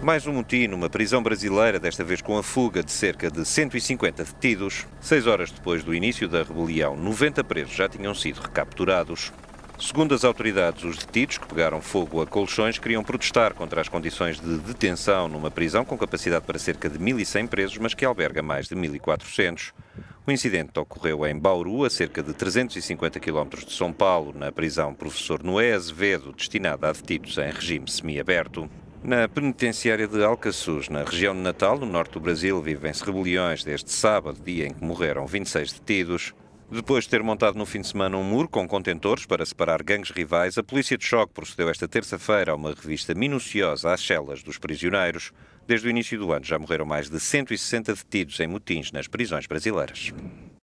Mais um motim numa prisão brasileira, desta vez com a fuga de cerca de 150 detidos. Seis horas depois do início da rebelião, 90 presos já tinham sido recapturados. Segundo as autoridades, os detidos que pegaram fogo a colchões queriam protestar contra as condições de detenção numa prisão com capacidade para cerca de 1.100 presos, mas que alberga mais de 1.400. O incidente ocorreu em Bauru, a cerca de 350 quilómetros de São Paulo, na prisão Professor Noé Azevedo, destinada a detidos em regime semiaberto. Na penitenciária de Alcaçuz, na região de Natal, no norte do Brasil, vivem-se rebeliões desde sábado, dia em que morreram 26 detidos. Depois de ter montado no fim de semana um muro com contentores para separar gangues rivais, a polícia de choque procedeu esta terça-feira a uma revista minuciosa às celas dos prisioneiros. Desde o início do ano já morreram mais de 160 detidos em motins nas prisões brasileiras.